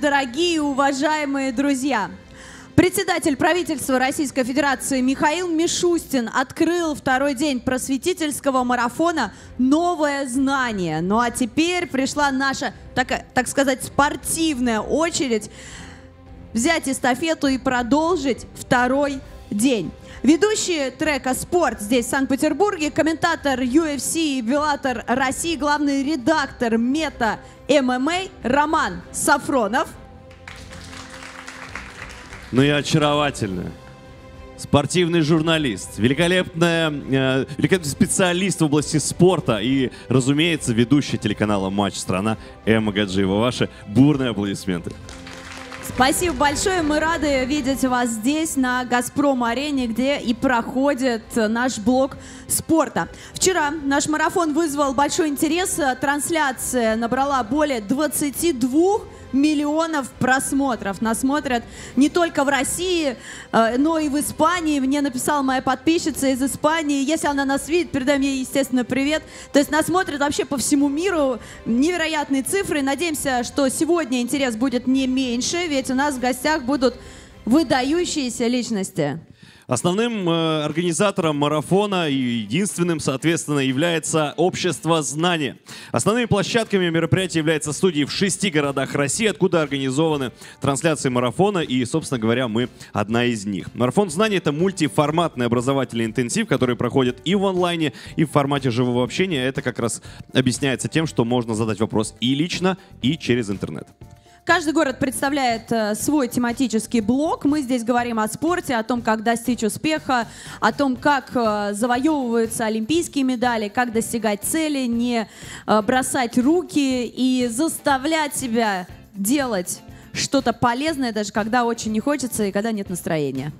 дорогие и уважаемые друзья! Председатель правительства Российской Федерации Михаил Мишустин открыл второй день просветительского марафона «Новое знание». Ну а теперь пришла наша, так, так сказать, спортивная очередь взять эстафету и продолжить второй день. Ведущий трека «Спорт» здесь, в Санкт-Петербурге, комментатор UFC и Беллатор России, главный редактор «Мета ММА» Роман Сафронов. Ну и очаровательно. Спортивный журналист, великолепная, э, великолепный специалист в области спорта и, разумеется, ведущий телеканала «Матч Страна» Эмма Гаджиева. Ваши бурные аплодисменты. Спасибо большое. Мы рады видеть вас здесь, на «Газпром-арене», где и проходит наш блок спорта. Вчера наш марафон вызвал большой интерес. Трансляция набрала более 22 миллионов просмотров. Нас смотрят не только в России, э, но и в Испании. Мне написала моя подписчица из Испании. Если она нас видит, передам ей, естественно, привет. То есть нас смотрят вообще по всему миру. Невероятные цифры. Надеемся, что сегодня интерес будет не меньше, ведь у нас в гостях будут выдающиеся личности. Основным э, организатором марафона и единственным, соответственно, является общество знания. Основными площадками мероприятия являются студии в шести городах России, откуда организованы трансляции марафона, и, собственно говоря, мы одна из них. Марафон знаний — это мультиформатный образовательный интенсив, который проходит и в онлайне, и в формате живого общения. Это как раз объясняется тем, что можно задать вопрос и лично, и через интернет. Каждый город представляет э, свой тематический блок. Мы здесь говорим о спорте, о том, как достичь успеха, о том, как э, завоевываются олимпийские медали, как достигать цели, не э, бросать руки и заставлять себя делать что-то полезное, даже когда очень не хочется и когда нет настроения.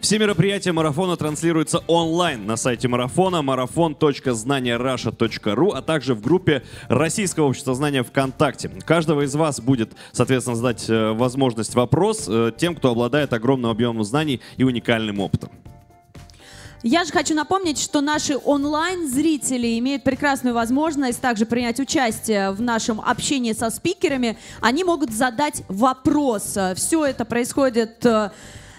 Все мероприятия марафона транслируются онлайн на сайте марафона marafon.знанияраша.ру, а также в группе Российского общества знания ВКонтакте. Каждого из вас будет, соответственно, задать э, возможность вопрос э, тем, кто обладает огромным объемом знаний и уникальным опытом. Я же хочу напомнить, что наши онлайн-зрители имеют прекрасную возможность также принять участие в нашем общении со спикерами. Они могут задать вопрос. Все это происходит э,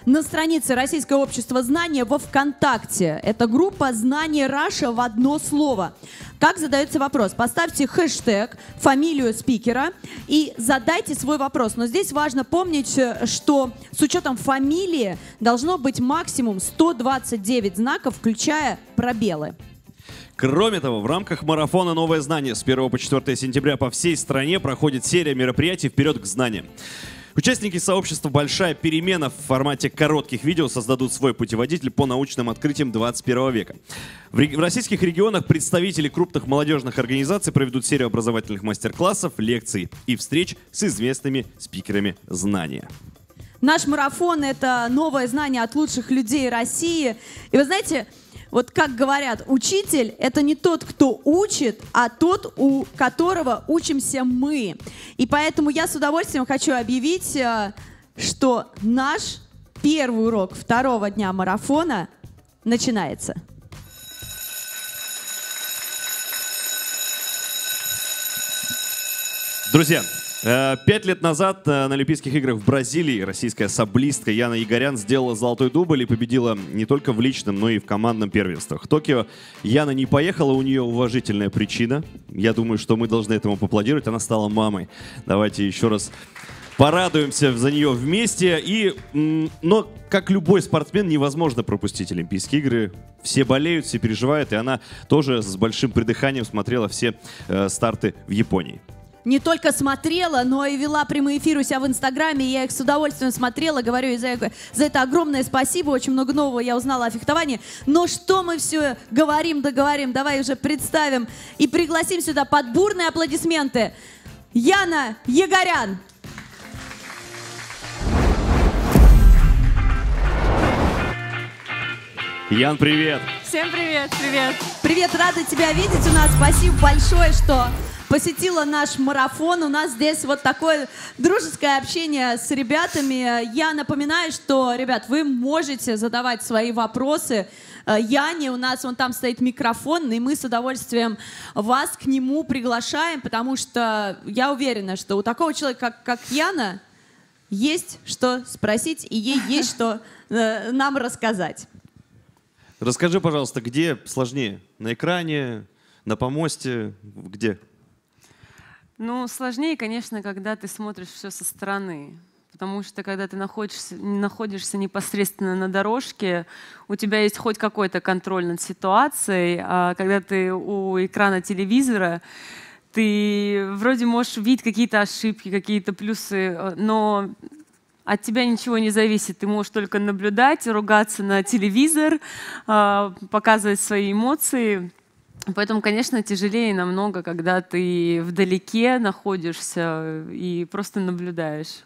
на странице Российское общество знания во ВКонтакте. Это группа «Знание Раша» в одно слово. Как задается вопрос? Поставьте хэштег, фамилию спикера и задайте свой вопрос. Но здесь важно помнить, э, что с учетом фамилии должно быть максимум 129 знаков, включая пробелы. Кроме того, в рамках марафона «Новое знание» с 1 по 4 сентября по всей стране проходит серия мероприятий «Вперед к знаниям». Участники сообщества «Большая перемена» в формате коротких видео создадут свой путеводитель по научным открытиям 21 века. В, в российских регионах представители крупных молодежных организаций проведут серию образовательных мастер-классов, лекций и встреч с известными спикерами знания. Наш марафон — это новое знание от лучших людей России. И вы знаете, вот как говорят, учитель — это не тот, кто учит, а тот, у которого учимся мы. И поэтому я с удовольствием хочу объявить, э, что наш первый урок второго дня марафона начинается. Друзья, Э, пять лет назад э, на Олимпийских играх в Бразилии российская саблистка Яна Игорян сделала золотой дубль и победила не только в личном, но и в командном первенствах. В Токио Яна не поехала, у нее уважительная причина. Я думаю, что мы должны этому поаплодировать. Она стала мамой. Давайте еще раз порадуемся за нее вместе. И, но, как любой спортсмен, невозможно пропустить Олимпийские игры. Все болеют, все переживают, и она тоже с большим придыханием смотрела все э, старты в Японии не только смотрела, но и вела прямые эфиры у себя в Инстаграме. Я их с удовольствием смотрела. Говорю ей за, за это огромное спасибо. Очень много нового я узнала о фехтовании. Но что мы все говорим, договорим, давай уже представим и пригласим сюда под бурные аплодисменты Яна Егорян. Ян, привет! Всем привет, привет! Привет, рада тебя видеть у нас. Спасибо большое, что посетила наш марафон. У нас здесь вот такое дружеское общение с ребятами. Я напоминаю, что, ребят, вы можете задавать свои вопросы э, Яне. У нас вон там стоит микрофон, и мы с удовольствием вас к нему приглашаем, потому что я уверена, что у такого человека, как, как Яна, есть что спросить, и ей есть что э, нам рассказать. Расскажи, пожалуйста, где сложнее? На экране, на помосте, где? Ну, сложнее, конечно, когда ты смотришь все со стороны. Потому что когда ты находишься, находишься непосредственно на дорожке, у тебя есть хоть какой-то контроль над ситуацией, а когда ты у экрана телевизора, ты вроде можешь видеть какие-то ошибки, какие-то плюсы, э, но от тебя ничего не зависит. Ты можешь только наблюдать, ругаться на телевизор, а, показывать свои эмоции. Поэтому, конечно, тяжелее намного, когда ты вдалеке находишься и просто наблюдаешь.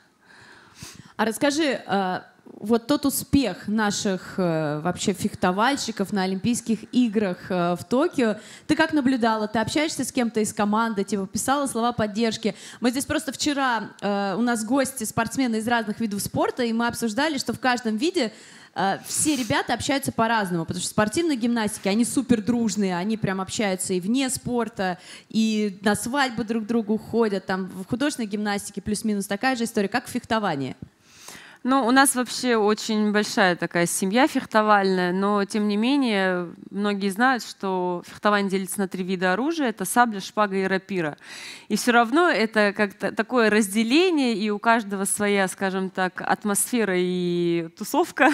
А расскажи, а, вот тот успех наших э, вообще фехтовальщиков на Олимпийских играх э, в Токио, ты как наблюдала? Ты общаешься с кем-то из команды, типа писала слова поддержки? Мы здесь просто вчера, э, у нас гости, спортсмены из разных видов спорта, и мы обсуждали, что в каждом виде Э, все ребята общаются по-разному, потому что спортивные гимнастики, они супер дружные, они прям общаются и вне спорта, и на свадьбы друг к другу ходят, там в художественной гимнастике плюс-минус такая же история, как в фехтовании. Ну, у нас вообще очень большая такая семья фехтовальная, но тем не менее многие знают, что фехтование делится на три вида оружия. Это сабля, шпага и рапира. И все равно это как-то такое разделение, и у каждого своя, скажем так, атмосфера и тусовка.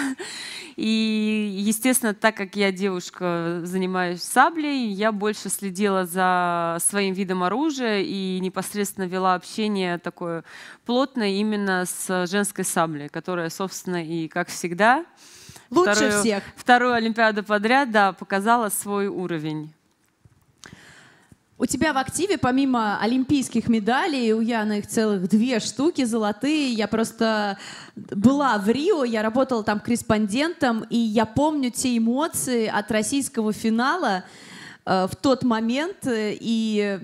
И, естественно, так как я девушка, занимаюсь саблей, я больше следила за своим видом оружия и непосредственно вела общение такое плотное именно с женской саблей которая, собственно, и как всегда, Лучше вторую, всех. вторую Олимпиаду подряд, да, показала свой уровень. У тебя в активе, помимо олимпийских медалей, у Яны их целых две штуки золотые. Я просто была в Рио, я работала там корреспондентом, и я помню те эмоции от российского финала э, в тот момент, э, и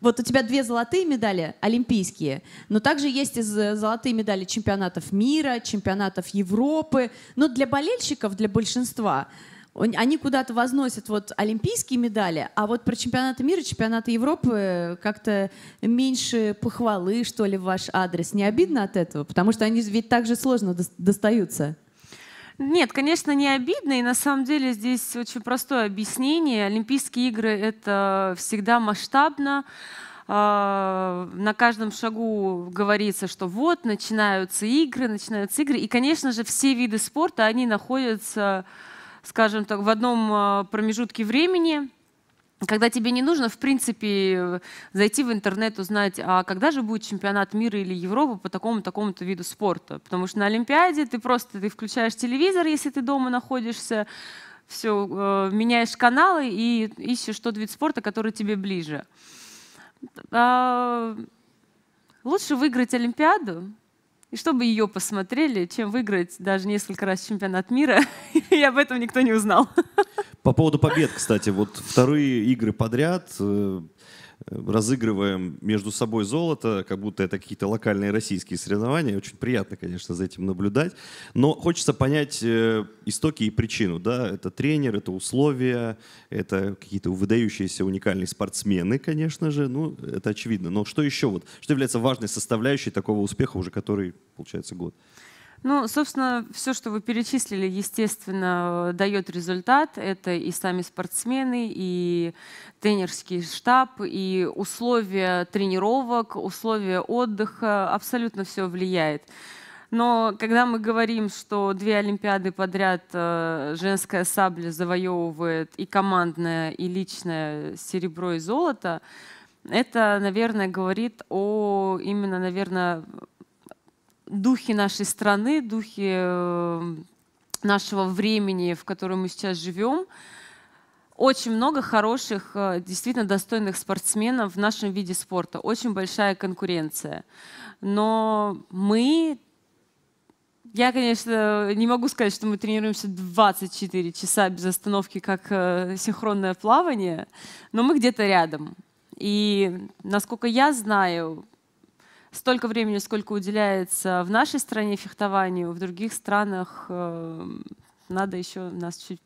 вот у тебя две золотые медали олимпийские, но также есть и э, золотые медали чемпионатов мира, чемпионатов Европы. Но для болельщиков, для большинства, они куда-то возносят вот олимпийские медали, а вот про чемпионаты мира, чемпионаты Европы э, как-то меньше похвалы, что ли, в ваш адрес. Не обидно от этого? Потому что они ведь так же сложно достаются. Нет, конечно, не обидно. И на самом деле здесь очень простое объяснение. Олимпийские игры — это всегда масштабно а, на каждом шагу говорится, что вот, начинаются игры, начинаются игры. И, конечно же, все виды спорта, они находятся, скажем так, в одном а, промежутке времени когда тебе не нужно, в принципе, зайти в интернет, узнать, а когда же будет чемпионат мира или Европы по такому-такому-то виду спорта. Потому что на Олимпиаде ты просто ты включаешь телевизор, если ты дома находишься, все, э, меняешь каналы и ищешь тот вид спорта, который тебе ближе. А, лучше выиграть Олимпиаду, и чтобы ее посмотрели, чем выиграть даже несколько раз чемпионат мира, и об этом никто не узнал. По поводу побед, кстати, вот вторые игры подряд э, разыгрываем между собой золото, как будто это какие-то локальные российские соревнования. Очень приятно, конечно, за этим наблюдать. Но хочется понять э, истоки и причину. Да? Это тренер, это условия, это какие-то выдающиеся уникальные спортсмены, конечно же. Ну, это очевидно. Но что еще? Вот, что является важной составляющей такого успеха уже который, получается, год? Ну, собственно, все, что вы перечислили, естественно, э, дает результат. Это и сами спортсмены, и тренерский штаб, и условия тренировок, условия отдыха. Абсолютно все влияет. Но когда мы говорим, что две Олимпиады подряд э, женская сабля завоевывает и командное, и личное серебро и золото, это, наверное, говорит о именно, наверное, духе нашей страны, духе э, нашего времени, в котором мы сейчас живем, очень много хороших, э, действительно достойных спортсменов в нашем виде спорта. Очень большая конкуренция. Но мы... Я, конечно, не могу сказать, что мы тренируемся 24 часа без остановки, как э, синхронное плавание, но мы где-то рядом. И, насколько я знаю, столько времени, сколько уделяется в нашей стране фехтованию, в других странах эм, надо еще нас чуть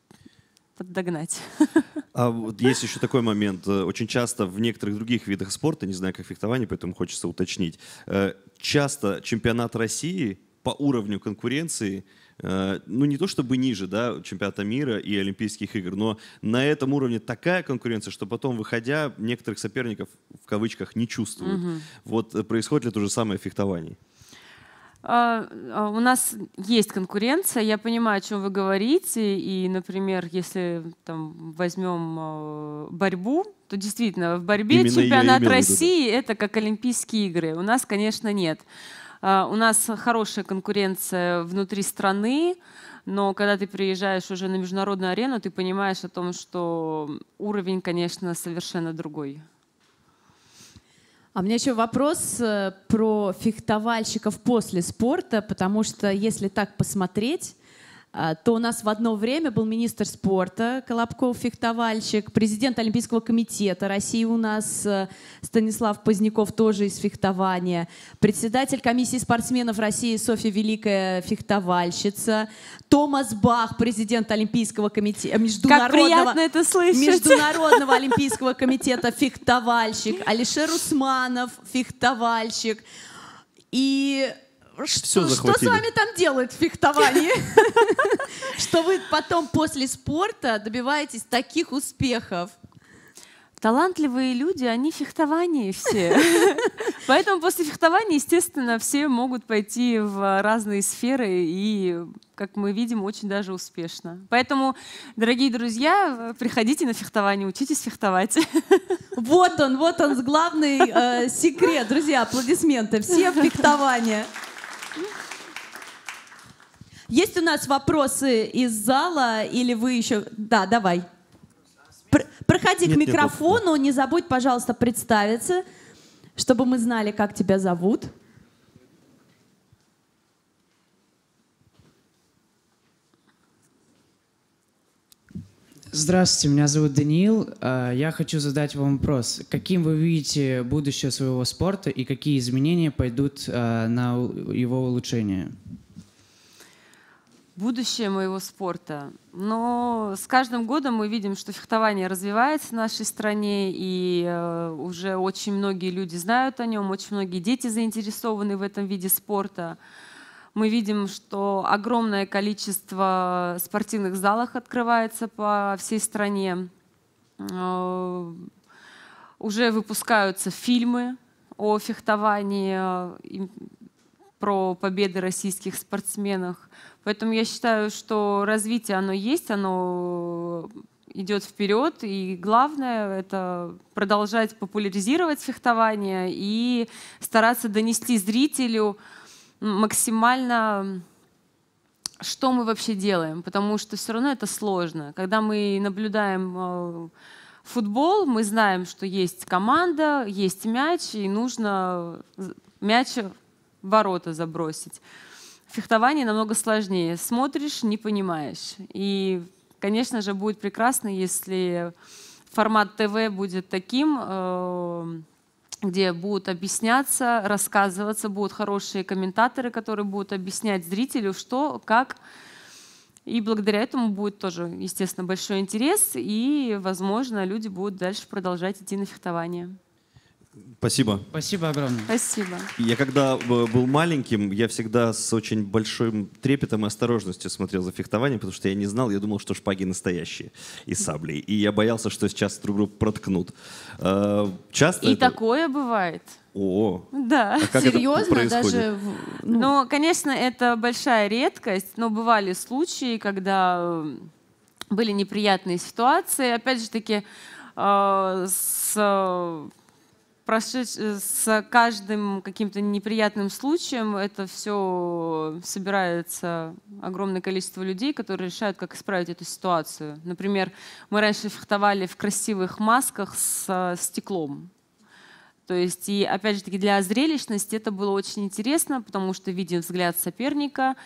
поддогнать. А вот есть еще такой момент. Э, очень часто в некоторых других видах спорта, не знаю, как фехтование, поэтому хочется уточнить, э, часто чемпионат России по уровню конкуренции – Э, ну не то чтобы ниже, да, чемпионата мира и Олимпийских игр, но на этом уровне такая конкуренция, что потом, выходя, некоторых соперников в кавычках не чувствуют. Угу. Вот э, происходит ли то же самое в а, а, у нас есть конкуренция, я понимаю, о чем вы говорите, и, например, если там, возьмем а, борьбу, то действительно в борьбе Именно чемпионат России — это как Олимпийские игры. У нас, конечно, нет. А, у нас хорошая конкуренция внутри страны, но когда ты приезжаешь уже на международную арену, ты понимаешь о том, что уровень, конечно, совершенно другой. А у меня еще вопрос э, про фехтовальщиков после спорта, потому что если так посмотреть, а, то у нас в одно время был министр спорта Колобков, фехтовальщик, президент Олимпийского комитета России у нас э, Станислав Поздняков тоже из фехтования, председатель комиссии спортсменов России Софья Великая, фехтовальщица, Томас Бах, президент Олимпийского комитета, э, международного, это слышать. международного Олимпийского комитета, фехтовальщик, Алишер Усманов, фехтовальщик, и все что, с вами там делают в фехтовании? Что вы потом после спорта добиваетесь таких успехов? Талантливые люди, они фехтование все. Поэтому после фехтования, естественно, все могут пойти в разные сферы и, как мы видим, очень даже успешно. Поэтому, дорогие друзья, приходите на фехтование, учитесь фехтовать. Вот он, вот он, главный э, секрет. Друзья, аплодисменты. Все в фехтование. Есть у нас вопросы из зала или вы еще... Да, давай. Пр проходи нет, к микрофону, нет, не забудь, пожалуйста, представиться, чтобы мы знали, как тебя зовут. Здравствуйте, меня зовут Даниил. А, я хочу задать вам вопрос. Каким вы видите будущее своего спорта и какие изменения пойдут а, на его улучшение? будущее моего спорта. Но с каждым годом мы видим, что фехтование развивается в нашей стране, и э, уже очень многие люди знают о нем, очень многие дети заинтересованы в этом виде спорта. Мы видим, что огромное количество спортивных залов открывается по всей стране. Э, уже выпускаются фильмы о фехтовании, э, про победы российских спортсменов. Поэтому я считаю, что развитие, оно есть, оно идет вперед, и главное — это продолжать популяризировать фехтование и стараться донести зрителю максимально что мы вообще делаем, потому что все равно это сложно. Когда мы наблюдаем э, футбол, мы знаем, что есть команда, есть мяч, и нужно мяч в ворота забросить фехтовании намного сложнее. Смотришь, не понимаешь. И, конечно же, будет прекрасно, если формат ТВ будет таким, э, где будут объясняться, рассказываться, будут хорошие комментаторы, которые будут объяснять зрителю, что, как. И благодаря этому будет тоже, естественно, большой интерес, и, возможно, люди будут дальше продолжать идти на фехтование. Спасибо. Спасибо огромное. Спасибо. Я когда э, был маленьким, я всегда с очень большим трепетом и осторожностью смотрел за фехтование, потому что я не знал, я думал, что шпаги настоящие и сабли. И я боялся, что сейчас друг друга проткнут. Э, часто и это... такое бывает. О, да. А как серьезно, это даже. Ну... Но, ну, конечно, это большая редкость, но бывали случаи, когда э, были неприятные ситуации. Опять же таки, э, с Э, с каждым каким-то неприятным случаем это все собирается огромное количество людей, которые решают, как исправить эту ситуацию. Например, мы раньше фехтовали в красивых масках с э, стеклом. То есть, и опять же таки, для зрелищности это было очень интересно, потому что видим взгляд соперника —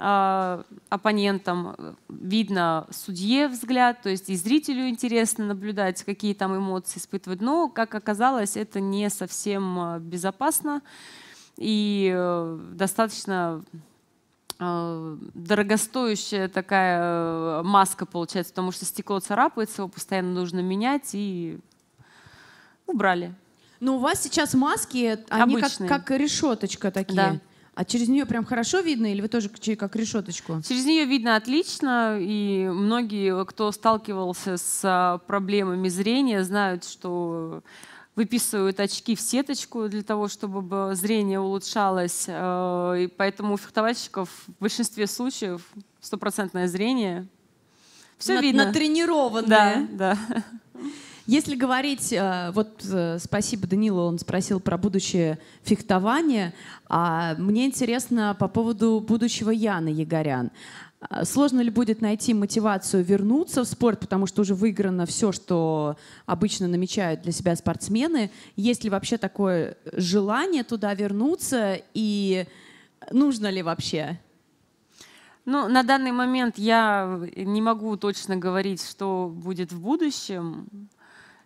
а, оппонентам, видно судье взгляд, то есть и зрителю интересно наблюдать, какие там эмоции испытывать. Но, как оказалось, это не совсем а, безопасно и э, достаточно э, дорогостоящая такая э, маска получается, потому что стекло царапается, его постоянно нужно менять и убрали. Но ну, у вас сейчас маски, они как, как решеточка такие. Да. А через нее прям хорошо видно или вы тоже как решеточку? Через нее видно отлично, и многие, кто сталкивался с а, проблемами зрения, знают, что выписывают очки в сеточку для того, чтобы зрение улучшалось. Э, и поэтому у фехтовальщиков в большинстве случаев стопроцентное зрение. Все Над, видно. Натренированное. Да, да. Если говорить, э, вот э, спасибо Данилу, он спросил про будущее фехтования, а Мне интересно по поводу будущего Яны Егорян. А сложно ли будет найти мотивацию вернуться в спорт, потому что уже выиграно все, что обычно намечают для себя спортсмены? Есть ли вообще такое желание туда вернуться и нужно ли вообще? Ну, на данный момент я не могу точно говорить, что будет в будущем.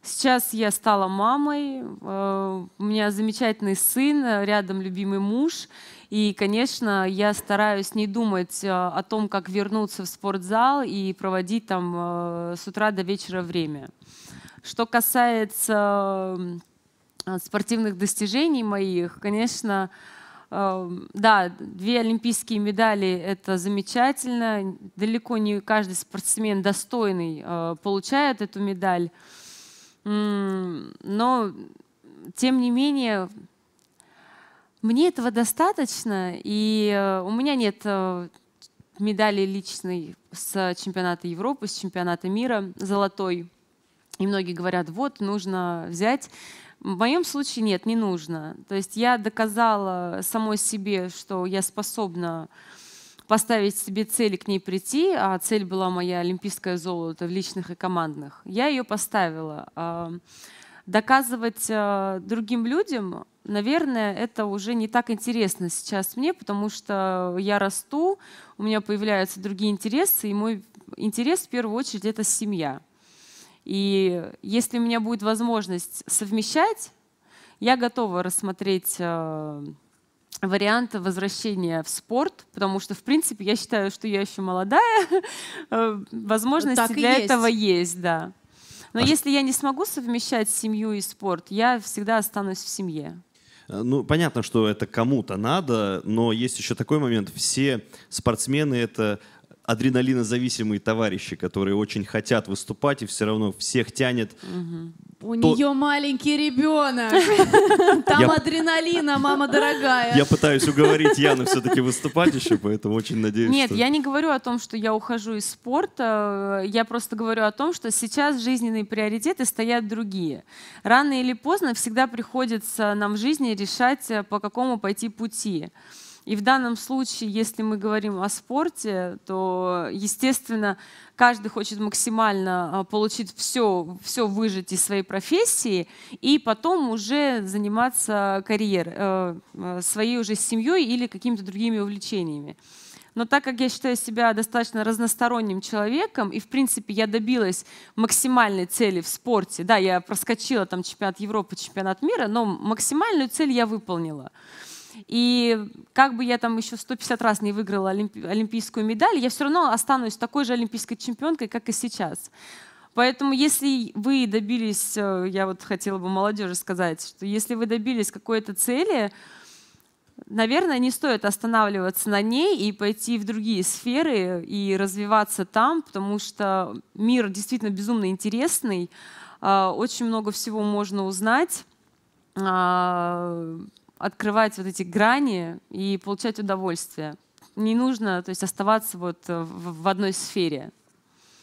Сейчас я стала мамой, э, у меня замечательный сын, э, рядом любимый муж. И, конечно, я стараюсь не думать э, о том, как вернуться в спортзал и проводить там с утра до вечера время. Что касается спортивных достижений моих, конечно, да, две олимпийские медали – это замечательно. Далеко не каждый спортсмен достойный получает эту медаль. Но, тем не менее, мне этого достаточно, и э, у меня нет э, медали личной с чемпионата Европы, с чемпионата мира, золотой. И многие говорят, вот, нужно взять. В моем случае нет, не нужно. То есть я доказала самой себе, что я способна поставить себе цель и к ней прийти, а цель была моя олимпийское золото в личных и командных, я ее поставила. А, доказывать а, другим людям, наверное, это уже не так интересно сейчас мне, потому что я расту, у меня появляются другие интересы, и мой интерес в первую очередь это семья. И если у меня будет возможность совмещать, я готова рассмотреть а, варианта возвращения в спорт, потому что, в принципе, я считаю, что я еще молодая, э, возможности ну, для есть. этого есть, да. Но а если я не смогу совмещать семью и спорт, я всегда останусь в семье. Э, ну, понятно, что это кому-то надо, но есть еще такой момент. Все спортсмены — это адреналинозависимые товарищи, которые очень хотят выступать и все равно всех тянет. Угу. У То... нее маленький ребенок. Там адреналина, мама дорогая. Я пытаюсь уговорить Яну все-таки выступать еще, поэтому очень надеюсь. Нет, я не говорю о том, что я ухожу из спорта. Я просто говорю о том, что сейчас жизненные приоритеты стоят другие. Рано или поздно всегда приходится нам в жизни решать, э, по какому пойти пути. И в данном случае, если мы говорим о спорте, то, естественно, каждый хочет максимально а, получить все, все выжить из своей профессии и потом уже заниматься карьерой, э, э, своей уже семьей или какими-то другими увлечениями. Но так как я считаю себя достаточно разносторонним человеком, и, в принципе, я добилась максимальной цели в спорте, да, я проскочила там чемпионат Европы, чемпионат мира, но максимальную цель я выполнила – и как бы я там еще 150 раз не выиграла олимпийскую медаль, я все равно останусь такой же олимпийской чемпионкой, как и сейчас. Поэтому если вы добились, э, я вот хотела бы молодежи сказать, что если вы добились какой-то цели, наверное, не стоит останавливаться на ней и пойти в другие сферы и развиваться там, потому что мир действительно безумно интересный, а, очень много всего можно узнать а, открывать вот эти грани и получать удовольствие. Не нужно то есть, оставаться вот э, в одной сфере.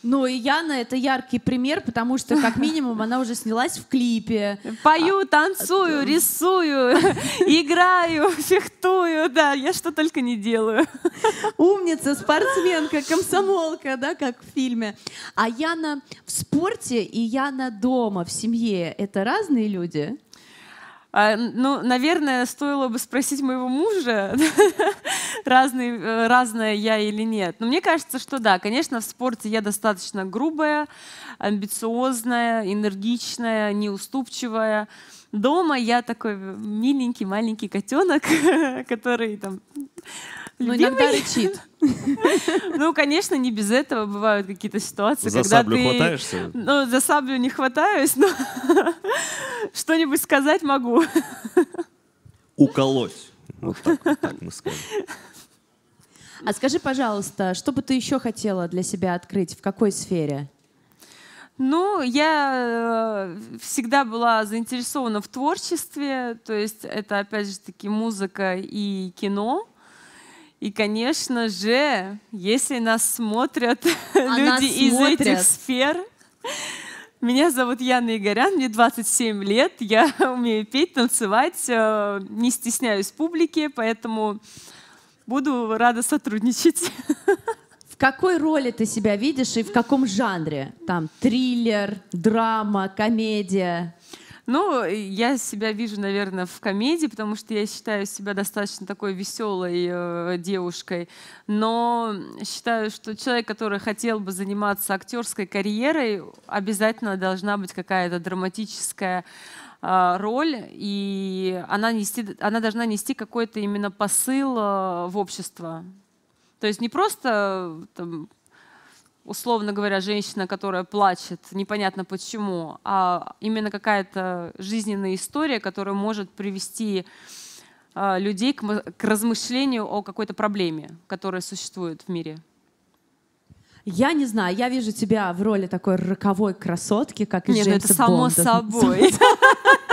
Ну и Яна это яркий пример, потому что как минимум она уже снялась в клипе. Пою, а, танцую, а, рисую, играю, фехтую, да, я что только не делаю. Умница, спортсменка, комсомолка, да, как в фильме. А Яна в спорте и Яна дома, в семье, это разные люди? А, ну, наверное, стоило бы спросить моего мужа, разный, э, разная я или нет. Но мне кажется, что да, конечно, в спорте я достаточно грубая, амбициозная, энергичная, неуступчивая. Дома я такой миленький маленький котенок, который там ну, иногда рычит. Ну, конечно, не без этого бывают какие-то ситуации, за когда ты... хватаешься? Ну, за саблю не хватаюсь, но что-нибудь сказать могу. Уколоть. Вот так, вот так мы скажем. А скажи, пожалуйста, что бы ты еще хотела для себя открыть? В какой сфере? Ну, я э, всегда была заинтересована в творчестве, то есть это, опять же таки, музыка и кино. И, конечно же, если нас смотрят а люди нас из этих сфер, меня зовут Яна Игорян, мне 27 лет, я умею петь, танцевать, э, не стесняюсь публики, поэтому буду рада сотрудничать. В какой роли ты себя видишь и в каком жанре? Там триллер, драма, комедия? Ну, я себя вижу, наверное, в комедии, потому что я считаю себя достаточно такой веселой э, девушкой. Но считаю, что человек, который хотел бы заниматься актерской карьерой, обязательно должна быть какая-то драматическая а, роль, и она, нести, она должна нести какой-то именно посыл э, в общество. То есть не просто э, там, условно говоря, женщина, которая плачет, непонятно почему, а именно какая-то жизненная история, которая может привести а, людей к, размышлению о какой-то проблеме, которая существует в мире. Я не знаю, я вижу тебя в роли такой роковой красотки, как и Нет, ну Джеймса это само Бонда. собой.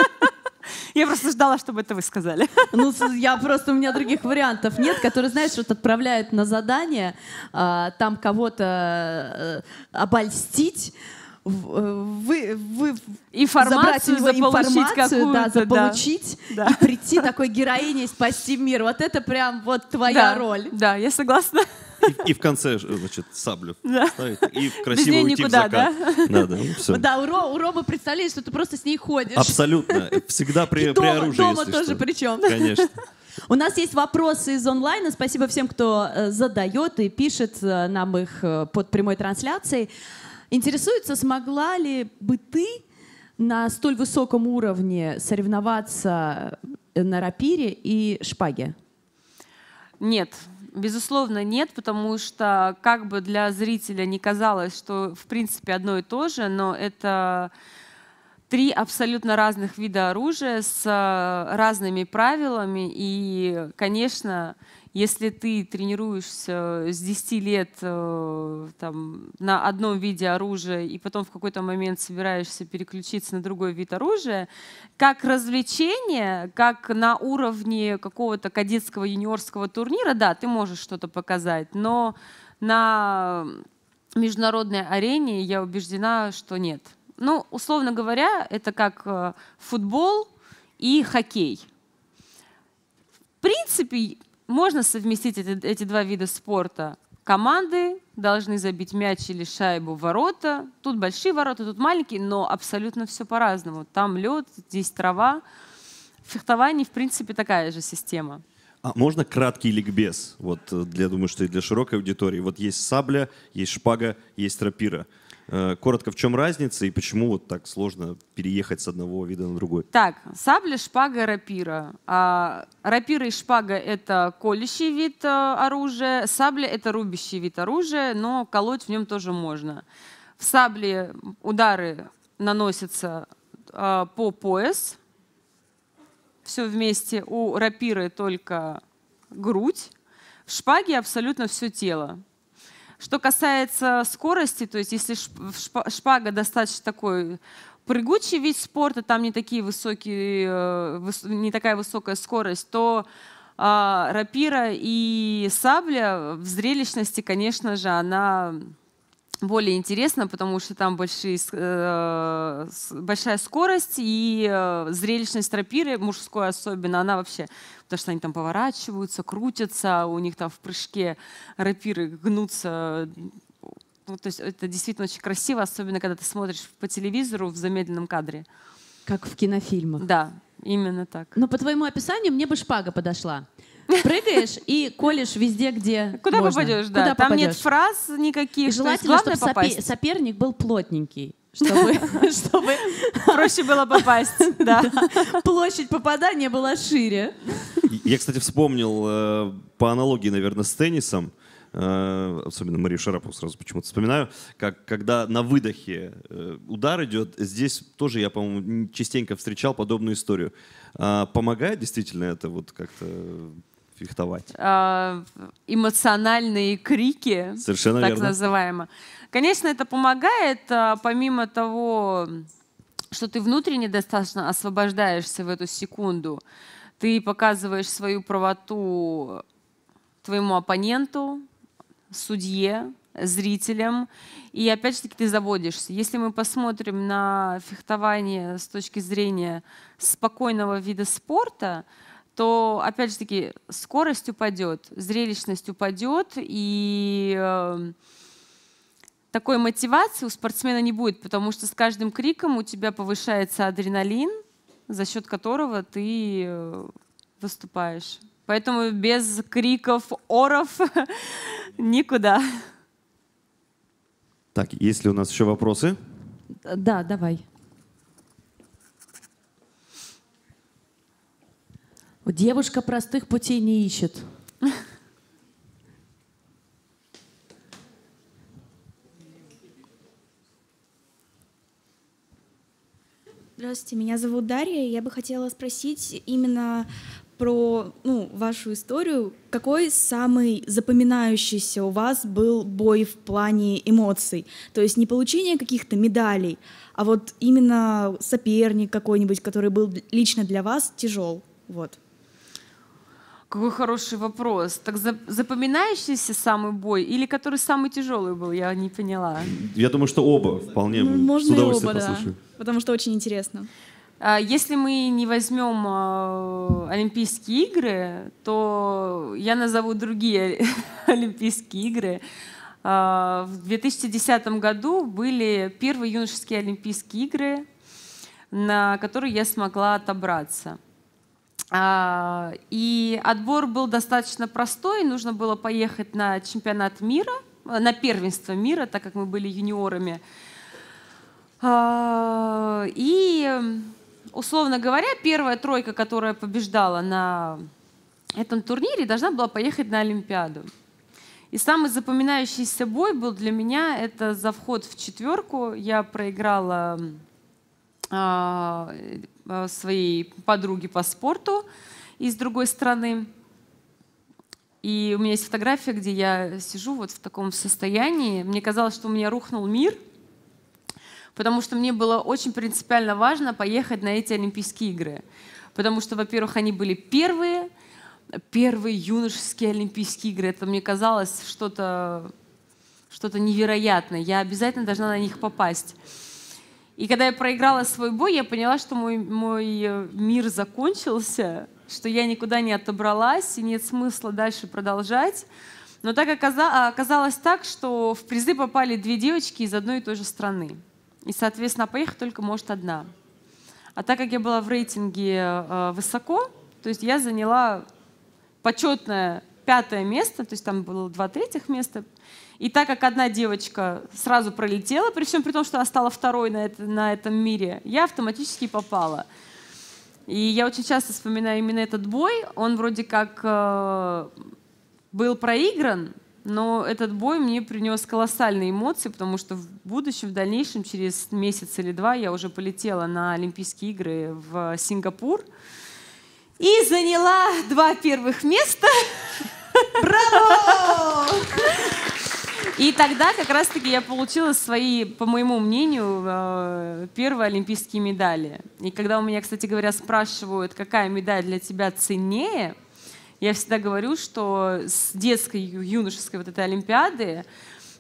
Я просто ждала, чтобы это вы сказали. Ну, я просто, у меня других вариантов нет, которые, знаешь, вот отправляют на задание, а, там кого-то э, обольстить, э, вы, вы информацию забрать его информацию, да, заполучить да. и прийти такой героиней спасти мир. Вот это прям вот твоя да, роль. Да, я согласна. И, в конце, э, значит, саблю ставит. И красиво уйти никуда, Да, да, да ну, Да, у, Ро, Ромы представление, что ты просто с ней ходишь. Абсолютно. Всегда при, дома, оружии, дома тоже причем. Конечно. У нас есть вопросы из онлайна. Спасибо всем, кто э, задает и пишет э, нам их под прямой трансляцией. Интересуется, смогла ли бы ты на столь высоком уровне соревноваться на рапире и шпаге? Нет, Безусловно, нет, потому что как бы для зрителя не казалось, что в принципе одно и то же, но это три абсолютно разных вида оружия с э, разными правилами, и, конечно, если ты тренируешься с 10 лет э, там, на одном виде оружия и потом в какой-то момент собираешься переключиться на другой вид оружия, как развлечение, как на уровне какого-то кадетского юниорского турнира, да, ты можешь что-то показать, но на международной арене я убеждена, что нет. Ну, условно говоря, это как э, футбол и хоккей. В принципе, можно совместить эти, эти два вида спорта. Команды должны забить мяч или шайбу в ворота. Тут большие ворота, тут маленькие, но абсолютно все по-разному. Там лед, здесь трава. В фехтовании, в принципе, такая же система. А можно краткий ликбез? Вот, э, для, думаю, что и для широкой аудитории. Вот есть сабля, есть шпага, есть рапира. Э, коротко, в чем разница и почему вот так сложно переехать с одного вида на другой? Так, сабля, шпага, рапира. А, рапира и шпага — это колющий вид э, оружия, сабля — это рубящий вид оружия, но колоть в нем тоже можно. В сабле удары наносятся а, по пояс, все вместе, у рапиры только грудь, в шпаге абсолютно все тело. Что касается скорости, то есть если шпага достаточно такой прыгучий вид спорта, там не, такие высокие, э, не такая высокая скорость, то а, рапира и сабля в зрелищности, конечно же, она более интересно, потому что там большие, э, большая скорость и э, зрелищность тропиры, мужской особенно, она вообще, потому что они там поворачиваются, крутятся, у них там в прыжке рапиры гнутся. Ну, то есть это действительно очень красиво, особенно когда ты смотришь по телевизору в замедленном кадре. Как в кинофильмах. Да, именно так. Но по твоему описанию мне бы шпага подошла. Прыгаешь и колешь везде, где Куда можно. попадешь, да. Куда Там попадешь. нет фраз никаких. И желательно, чтобы сопе- соперник был плотненький. Чтобы, чтобы проще было попасть. Да. Площадь попадания была шире. Я, кстати, вспомнил э, по аналогии, наверное, с теннисом э, особенно Марию Шарапову сразу почему-то вспоминаю, как когда на выдохе э, удар идет, здесь тоже я, по-моему, частенько встречал подобную историю. А помогает действительно это вот как-то фехтовать. А, эмоциональные крики, Совершенно так верно. называемо. Конечно, это помогает, а, помимо того, что ты внутренне достаточно освобождаешься в эту секунду, ты показываешь свою правоту твоему оппоненту, судье, зрителям. И опять же таки ты заводишься. Если мы посмотрим на фехтование с точки зрения спокойного вида спорта, то, опять же таки, скорость упадет, зрелищность упадет, и эм, такой мотивации у спортсмена не будет, потому что с каждым криком у тебя повышается адреналин, за счет которого ты э, выступаешь. Поэтому без криков, оров никуда. Так, есть ли у нас еще вопросы? Да, давай. Девушка простых путей не ищет. Здравствуйте, меня зовут Дарья. Я бы хотела спросить именно про ну, вашу историю. Какой самый запоминающийся у вас был бой в плане эмоций? То есть не получение каких-то медалей, а вот именно соперник какой-нибудь, который был лично для вас тяжел. Вот. Какой хороший вопрос. Так запоминающийся самый бой или который самый тяжелый был? Я не поняла. Я думаю, что оба вполне ну, можно с удовольствием оба, послушаю. Да, потому что очень интересно. А, если мы не возьмем а, Олимпийские игры, то я назову другие Олимпийские игры. А, в 2010 году были первые юношеские Олимпийские игры, на которые я смогла отобраться. А, и отбор был достаточно простой. Нужно было поехать на чемпионат мира, э, на первенство мира, так как мы были юниорами. А, и, условно говоря, первая тройка, которая побеждала на этом турнире, должна была поехать на Олимпиаду. И самый запоминающийся бой был для меня это за вход в четверку. Я проиграла а, э, а, своей подруги по спорту из другой страны. И у меня есть фотография, где я сижу вот в таком состоянии. Мне казалось, что у меня рухнул мир, потому что мне было очень принципиально важно поехать на эти Олимпийские игры. Потому что, во-первых, они были первые, первые юношеские Олимпийские игры. Это мне казалось что-то что, -то, что -то невероятное. Я обязательно должна на них попасть. И когда я проиграла свой бой, я поняла, что мой, мой э, мир закончился, что я никуда не отобралась и нет смысла дальше продолжать. Но так а оказалось так, что в призы попали две девочки из одной и той же страны. И, соответственно, поехать только может одна. А так как я была в рейтинге э, высоко, то есть я заняла почетное пятое место, то есть там было два третьих места, и так как одна девочка сразу пролетела, при всем при том, что она стала второй на, это, на этом мире, я автоматически попала. И я очень часто вспоминаю именно этот бой. Он вроде как э, был проигран, но этот бой мне принес колоссальные эмоции, потому что в будущем, в дальнейшем, через месяц или два я уже полетела на Олимпийские игры в Сингапур и заняла два первых места. Браво! И тогда как раз-таки я получила свои, по моему мнению, э, первые олимпийские медали. И когда у меня, кстати говоря, спрашивают, какая медаль для тебя ценнее, я всегда говорю, что с детской юношеской вот этой Олимпиады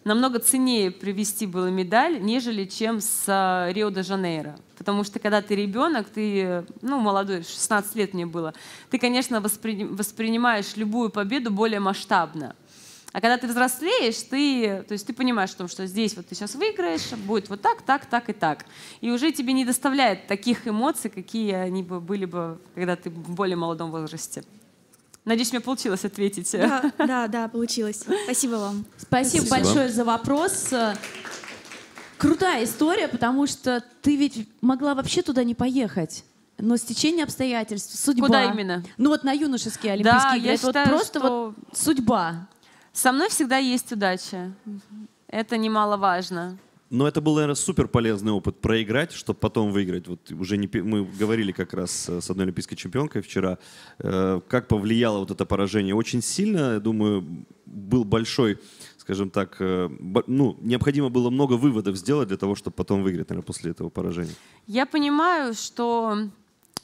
намного ценнее привести было медаль, нежели чем с э, Рио-де-Жанейро. Потому что когда ты ребенок, ты, ну, молодой, 16 лет мне было, ты, конечно, воспри... воспринимаешь любую победу более масштабно. А когда ты взрослеешь, ты, то есть ты понимаешь, том, что здесь вот ты сейчас выиграешь, будет вот так, так, так и так. И уже тебе не доставляет таких эмоций, какие они бы были бы, когда ты в более молодом возрасте. Надеюсь, мне получилось ответить. Да, да, да, получилось. Спасибо вам. Спасибо, Спасибо большое за вопрос. Крутая история, потому что ты ведь могла вообще туда не поехать. Но стечение обстоятельств, судьба. Куда именно? Ну вот на юношеские Олимпийские да, игры. Я это считаю, вот просто что... вот судьба. Со мной всегда есть удача. Это немаловажно. Но это был, наверное, супер полезный опыт проиграть, чтобы потом выиграть. Вот уже не мы говорили как раз э, с одной олимпийской чемпионкой вчера, э, как повлияло вот это поражение. Очень сильно, я думаю, был большой, скажем так, э, ну необходимо было много выводов сделать для того, чтобы потом выиграть, наверное, после этого поражения. Я понимаю, что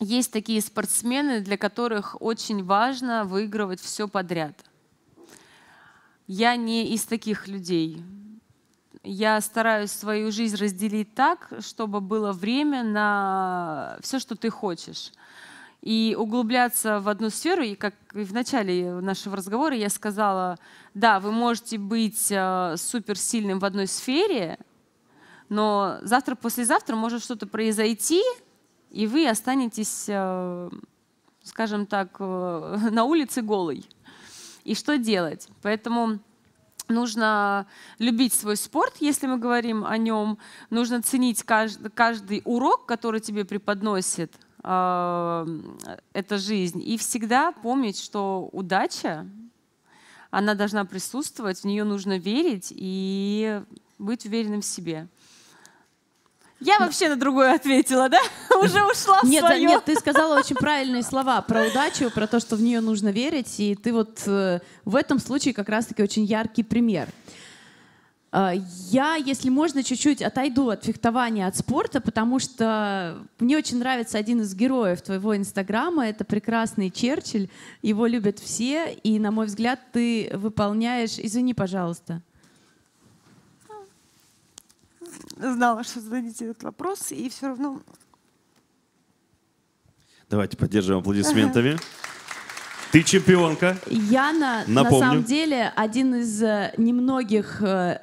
есть такие спортсмены, для которых очень важно выигрывать все подряд. Я не из таких людей. Я стараюсь свою жизнь разделить так, чтобы было время на все, что ты хочешь. И углубляться в одну сферу, и как в начале нашего разговора я сказала, да, вы можете быть э, суперсильным в одной сфере, но завтра, послезавтра может что-то произойти, и вы останетесь, э, скажем так, э, на улице голый и что делать. Поэтому нужно любить свой спорт, если мы говорим о нем. Нужно ценить каждый, каждый урок, который тебе преподносит э, эта жизнь. И всегда помнить, что удача, она должна присутствовать, в нее нужно верить и быть уверенным в себе. Я вообще на другое ответила, да? Уже ушла в нет, свое. Нет, ты сказала очень правильные слова про удачу, про то, что в нее нужно верить. И ты вот э, в этом случае как раз-таки очень яркий пример. Э, я, если можно, чуть-чуть отойду от фехтования, от спорта, потому что мне очень нравится один из героев твоего инстаграма. Это прекрасный Черчилль. Его любят все. И, на мой взгляд, ты выполняешь... Извини, пожалуйста знала, что зададите этот вопрос, и все равно... Давайте поддержим аплодисментами. Ты чемпионка. Яна, Напомню. на самом деле, один из э, немногих э,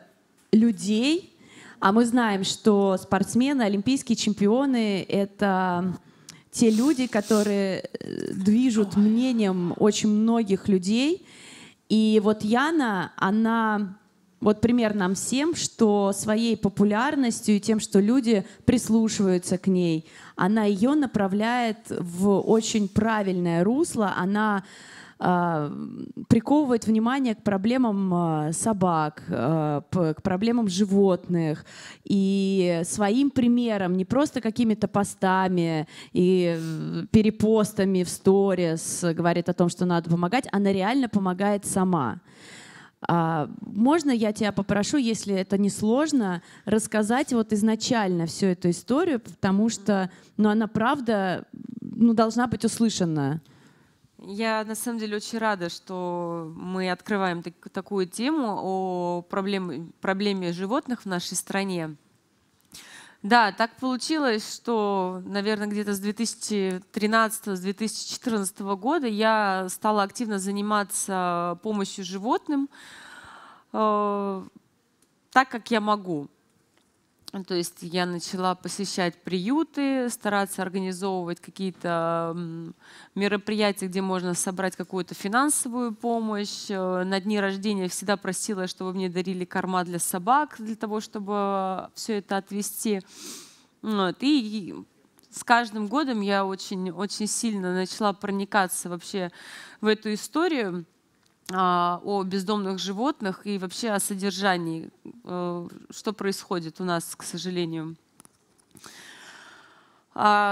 людей, а мы знаем, что спортсмены, олимпийские чемпионы — это те люди, которые э, движут мнением очень многих людей. И вот Яна, она вот пример нам всем, что своей популярностью и тем, что люди прислушиваются к ней, она ее направляет в очень правильное русло, она э, приковывает внимание к проблемам а, собак, э, к проблемам животных и своим примером, не просто какими-то постами и перепостами в сторис говорит о том, что надо помогать, она реально помогает сама. А, можно я тебя попрошу, если это не сложно, рассказать вот изначально всю эту историю, потому что ну, она правда ну, должна быть услышана. Я на самом деле очень рада, что мы открываем так, такую тему о проблем, проблеме животных в нашей стране. Да, так получилось, что, наверное, где-то с 2013-2014 года я стала активно заниматься помощью животным э, так, как я могу. То есть я начала посещать приюты, стараться организовывать какие-то мероприятия, где можно собрать какую-то финансовую помощь. Э, на дни рождения всегда просила, чтобы мне дарили корма для собак, для того, чтобы э, все это отвести. Вот. И с каждым годом я очень, очень сильно начала проникаться вообще в эту историю. А, о бездомных животных и вообще о содержании, э, что происходит у нас, к сожалению.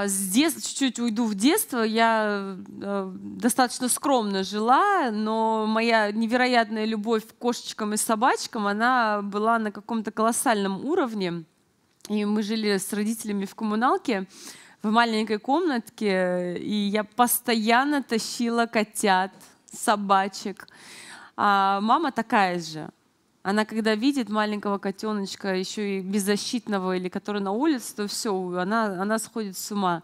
Здесь а, чуть-чуть уйду в детство. Я э, достаточно скромно жила, но моя невероятная любовь к кошечкам и собачкам, она была на каком-то колоссальном уровне. И мы жили с родителями в коммуналке в маленькой комнатке, и я постоянно тащила котят собачек. А мама такая же. Она когда видит маленького котеночка, еще и беззащитного, или который на улице, то все, она, она сходит с ума.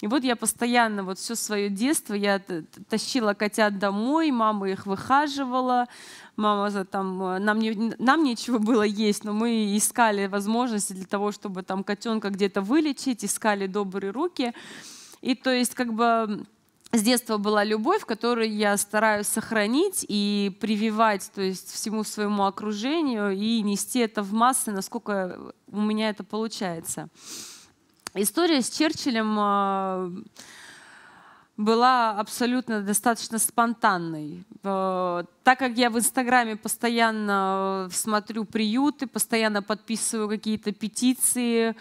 И вот я постоянно, вот все свое детство, я тащила котят домой, мама их выхаживала, мама за там, э, нам, не, нам нечего было есть, но мы искали возможности для того, чтобы там котенка где-то вылечить, искали добрые руки. И то есть как бы с детства была любовь, которую я стараюсь сохранить и прививать то есть, всему своему окружению и нести это в массы, насколько у меня это получается. История с Черчиллем а, была абсолютно достаточно спонтанной. А, так как я в Инстаграме постоянно смотрю приюты, постоянно подписываю какие-то петиции,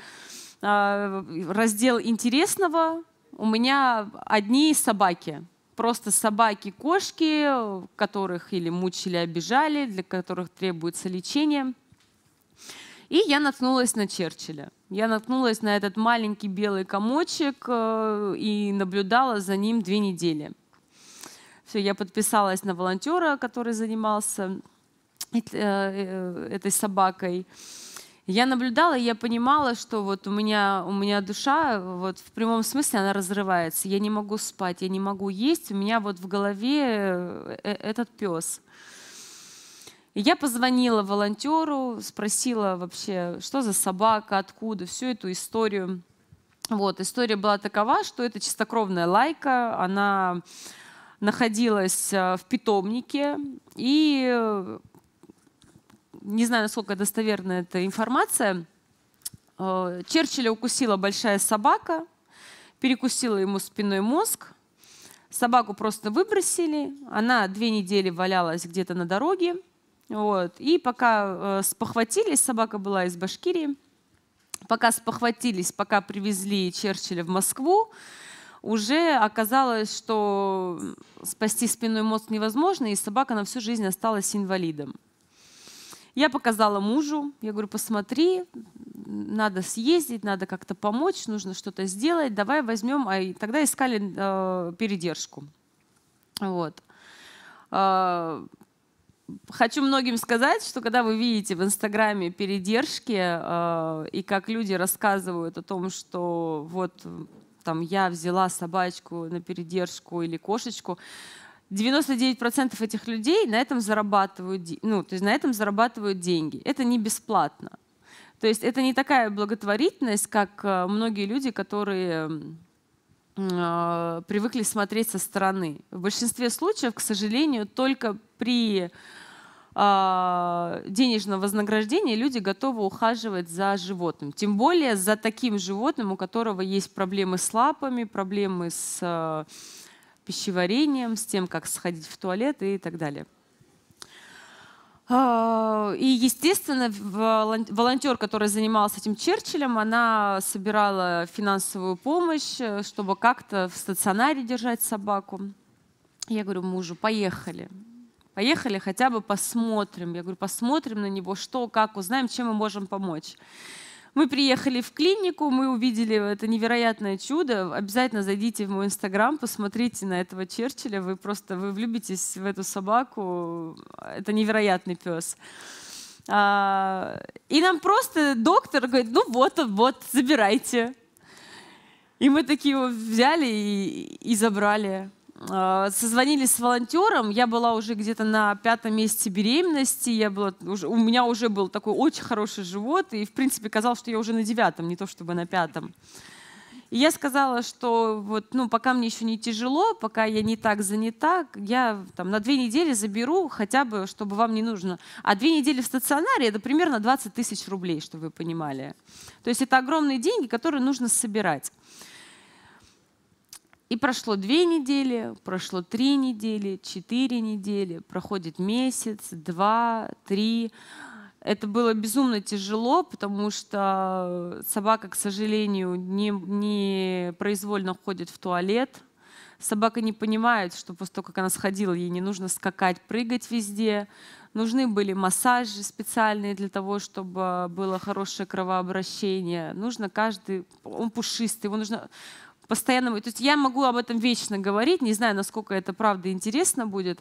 а, раздел интересного у меня одни собаки, просто собаки, кошки, которых или мучили, обижали, для которых требуется лечение. И я наткнулась на Черчилля. Я наткнулась на этот маленький белый комочек э, и наблюдала за ним две недели. Все, я подписалась на волонтера, который занимался э, э, этой собакой я наблюдала, я понимала, что вот у меня, у меня душа вот в прямом смысле она разрывается. Я не могу спать, я не могу есть, у меня вот в голове э, э, этот пес. я позвонила волонтеру, спросила вообще, что за собака, откуда, всю эту историю. Вот, история была такова, что это чистокровная лайка, она находилась э, в питомнике, и не знаю, насколько достоверна эта информация, э, Черчилля укусила большая собака, перекусила ему спиной мозг, собаку просто выбросили, она две недели валялась где-то на дороге, вот, и пока э, спохватились, собака была из Башкирии, пока спохватились, пока привезли Черчилля в Москву, уже оказалось, что спасти спиной мозг невозможно, и собака на всю жизнь осталась инвалидом. Я показала мужу, я говорю, посмотри, надо съездить, надо как-то помочь, нужно что-то сделать, давай возьмем. А тогда искали э, передержку. Вот. Э, хочу многим сказать, что когда вы видите в Инстаграме передержки э, и как люди рассказывают о том, что вот э, там я взяла собачку на передержку или кошечку, 99% этих людей на этом зарабатывают, ну, то есть на этом зарабатывают деньги. Это не бесплатно. То есть это не такая благотворительность, как э, многие люди, которые э, привыкли смотреть со стороны. В большинстве случаев, к сожалению, только при э, денежном вознаграждении люди готовы ухаживать за животным. Тем более за таким животным, у которого есть проблемы с лапами, проблемы с э, пищеварением, с тем, как сходить в туалет и так далее. А, и, естественно, волонтер, который занимался этим Черчиллем, она собирала финансовую помощь, э, чтобы как-то в стационаре держать собаку. Я говорю мужу, поехали. Поехали, хотя бы посмотрим. Я говорю, посмотрим на него, что, как, узнаем, чем мы можем помочь. Мы приехали в клинику, мы увидели это невероятное чудо. Обязательно зайдите в мой инстаграм, посмотрите на этого Черчилля. Вы просто вы влюбитесь в эту собаку. Это невероятный пес. А, и нам просто доктор говорит, ну вот, вот, забирайте. И мы такие его взяли и, и забрали. Э, созвонились с волонтером, я была уже где-то на пятом месте беременности, я была, уже, у меня уже был такой очень хороший живот, и в принципе казалось, что я уже на девятом, не то чтобы на пятом. И я сказала, что вот, ну, пока мне еще не тяжело, пока я не так занята, я там, на две недели заберу хотя бы, чтобы вам не нужно. А две недели в стационаре – это примерно 20 тысяч рублей, чтобы вы понимали. То есть это огромные деньги, которые нужно собирать. И прошло две недели, прошло три недели, четыре недели, проходит месяц, два, три. Это было безумно тяжело, потому что собака, к сожалению, не, не произвольно ходит в туалет. Собака не понимает, что после того, как она сходила, ей не нужно скакать, прыгать везде. Нужны были массажи специальные для того, чтобы было хорошее кровообращение. Нужно каждый... Он пушистый, его нужно постоянно... То есть я могу об этом вечно говорить, не знаю, насколько это правда интересно будет,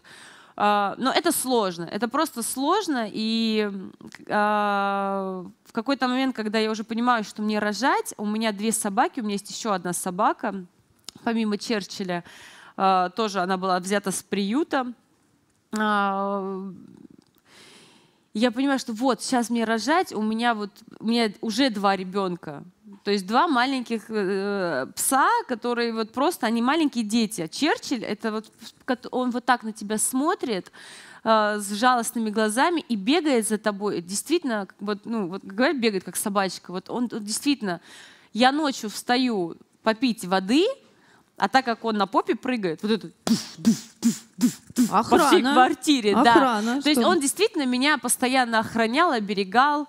а, но это сложно, это просто сложно, и а, в какой-то момент, когда я уже понимаю, что мне рожать, у меня две собаки, у меня есть еще одна собака, помимо Черчилля, а, тоже она была взята с приюта, я понимаю, что вот сейчас мне рожать, у меня вот у меня уже два ребенка, то есть два маленьких э, пса, которые вот просто, они маленькие дети. А Черчилль, это вот, он вот так на тебя смотрит, э, с жалостными глазами и бегает за тобой. Действительно, вот, ну, вот говорят, бегает как собачка. Вот он вот, действительно, я ночью встаю попить воды, а так как он на попе прыгает, вот этот охрана. по всей квартире, охрана, да. Охрана, То есть он действительно меня постоянно охранял, оберегал.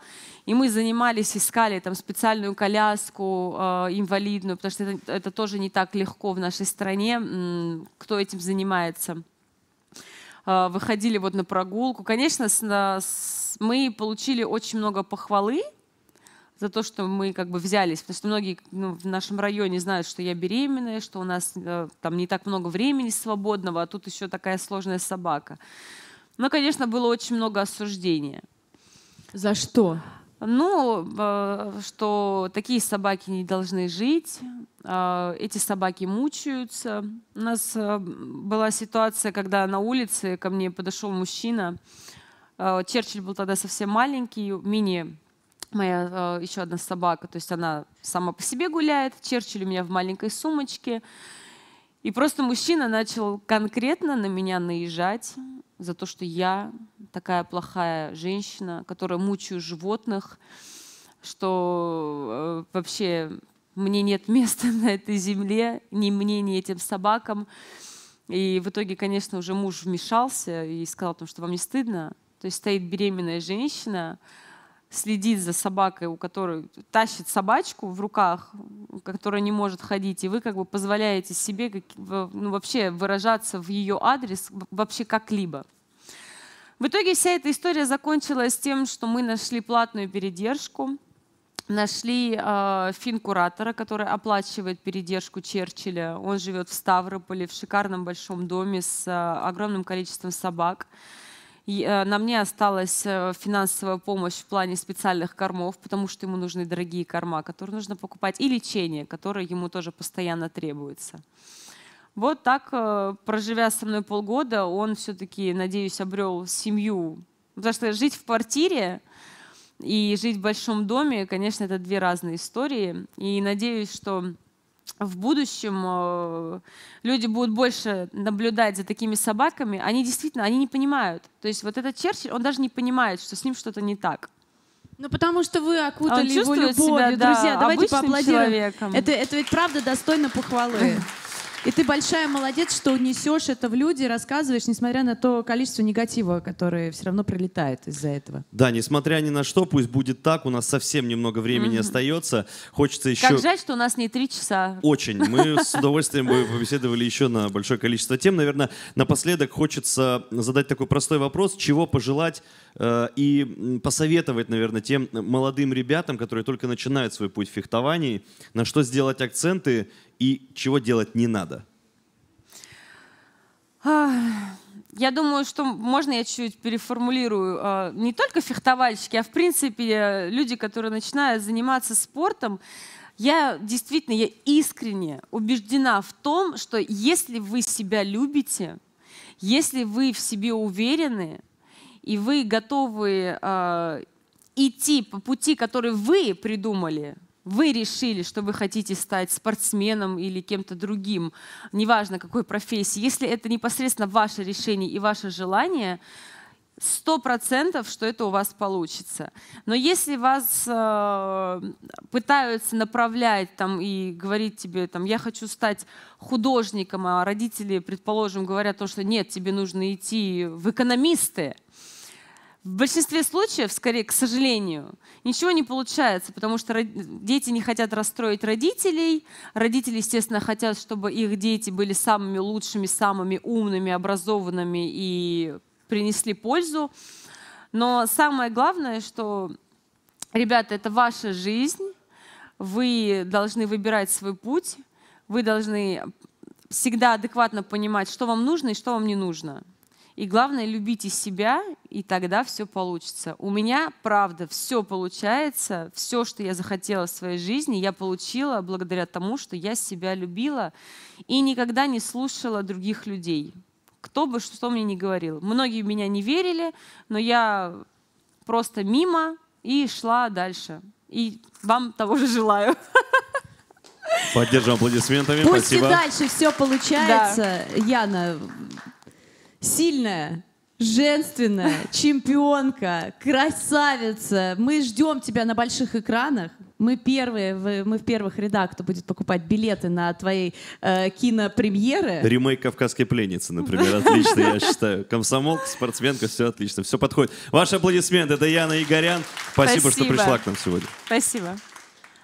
И мы занимались, искали там специальную коляску э, инвалидную, потому что это, это тоже не так легко в нашей стране, кто этим занимается э, выходили вот на прогулку. Конечно, с, с, мы получили очень много похвалы за то, что мы как бы взялись, потому что многие ну, в нашем районе знают, что я беременная, что у нас э, там не так много времени свободного, а тут еще такая сложная собака. Но, конечно, было очень много осуждения. За что? Ну, э, что такие собаки не должны жить, э, эти собаки мучаются. У нас э, была ситуация, когда на улице ко мне подошел мужчина. Черчилль был тогда совсем маленький, мини моя еще одна собака, то есть она сама по себе гуляет, Черчилль у меня в маленькой сумочке. И просто мужчина начал конкретно на меня наезжать за то, что я такая плохая женщина, которая мучаю животных, что э, вообще мне нет места на этой земле, ни мне, ни этим собакам. И в итоге, конечно, уже муж вмешался и сказал, том, что вам не стыдно. То есть стоит беременная женщина, следить за собакой, у которой тащит собачку в руках, которая не может ходить, и вы как бы позволяете себе как, ну, вообще выражаться в ее адрес вообще как-либо. В итоге вся эта история закончилась тем, что мы нашли платную передержку, нашли э, финкуратора, который оплачивает передержку Черчилля. Он живет в Ставрополе, в шикарном большом доме с э, огромным количеством собак. Э, на мне осталась э, финансовая помощь в плане специальных кормов, потому что ему нужны дорогие корма, которые нужно покупать, и лечение, которое ему тоже постоянно требуется. Вот так, э, проживя со мной полгода, он все-таки, надеюсь, обрел семью. Потому что жить в квартире и жить в большом доме, конечно, это две разные истории. И надеюсь, что в будущем э, люди будут больше наблюдать за такими собаками, они действительно, они не понимают. То есть вот этот Черчилль, он даже не понимает, что с ним что-то не так. Ну, потому что вы окутали его любовью, себя, да, Давайте поаплодируем. Человеком. Это, это ведь правда достойно похвалы. И ты большая молодец, что несешь это в люди, рассказываешь, несмотря на то количество негатива, которое все равно прилетает из-за этого. Да, несмотря ни на что, пусть будет так, у нас совсем немного времени mm-hmm. остается. Хочется еще... Как жаль, что у нас не три часа. Очень. Мы с удовольствием бы побеседовали еще на большое количество тем. Наверное, напоследок хочется задать такой простой вопрос, чего пожелать э, и посоветовать, наверное, тем молодым ребятам, которые только начинают свой путь в фехтовании, на что сделать акценты и чего делать не надо? А, я думаю, что можно я чуть переформулирую. А, не только фехтовальщики, а в принципе э, люди, которые начинают заниматься спортом, я действительно, я искренне убеждена в том, что если вы себя любите, если вы в себе уверены, и вы готовы э, идти по пути, который вы придумали, вы решили, что вы хотите стать спортсменом или кем-то другим, неважно какой профессии, если это непосредственно ваше решение и ваше желание, сто процентов, что это у вас получится. Но если вас э, пытаются направлять там и говорить тебе, там, я хочу стать художником, а родители, предположим, говорят то, что нет, тебе нужно идти в экономисты, в большинстве случаев, скорее, к сожалению, ничего не получается, потому что дети не хотят расстроить родителей. Родители, естественно, хотят, чтобы их дети были самыми лучшими, самыми умными, образованными и принесли пользу. Но самое главное, что, ребята, это ваша жизнь, вы должны выбирать свой путь, вы должны всегда адекватно понимать, что вам нужно и что вам не нужно. И главное, любите себя, и тогда все получится. У меня, правда, все получается. Все, что я захотела в своей жизни, я получила благодаря тому, что я себя любила и никогда не слушала других людей. Кто бы что мне ни говорил. Многие в меня не верили, но я просто мимо и шла дальше. И вам того же желаю. Поддержим аплодисментами. Пусть Спасибо. и дальше все получается. Да. Яна, сильная, женственная, чемпионка, красавица. Мы ждем тебя на больших экранах. Мы первые, мы в первых рядах, кто будет покупать билеты на твои э, кинопремьеры. Ремейк «Кавказской пленницы», например, отлично, я считаю. комсомол, спортсменка, все отлично, все подходит. Ваши аплодисменты, это Яна Игорян. Спасибо, Спасибо. что пришла к нам сегодня. Спасибо.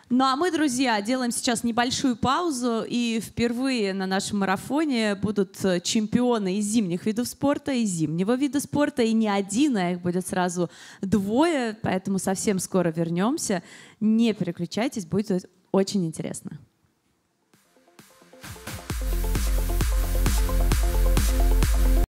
Ну а мы, друзья, делаем сейчас небольшую паузу, и впервые на нашем марафоне будут э, чемпионы из зимних видов спорта, и зимнего вида спорта, и не один, а их будет сразу двое, поэтому совсем скоро вернемся. Не переключайтесь, будет очень интересно.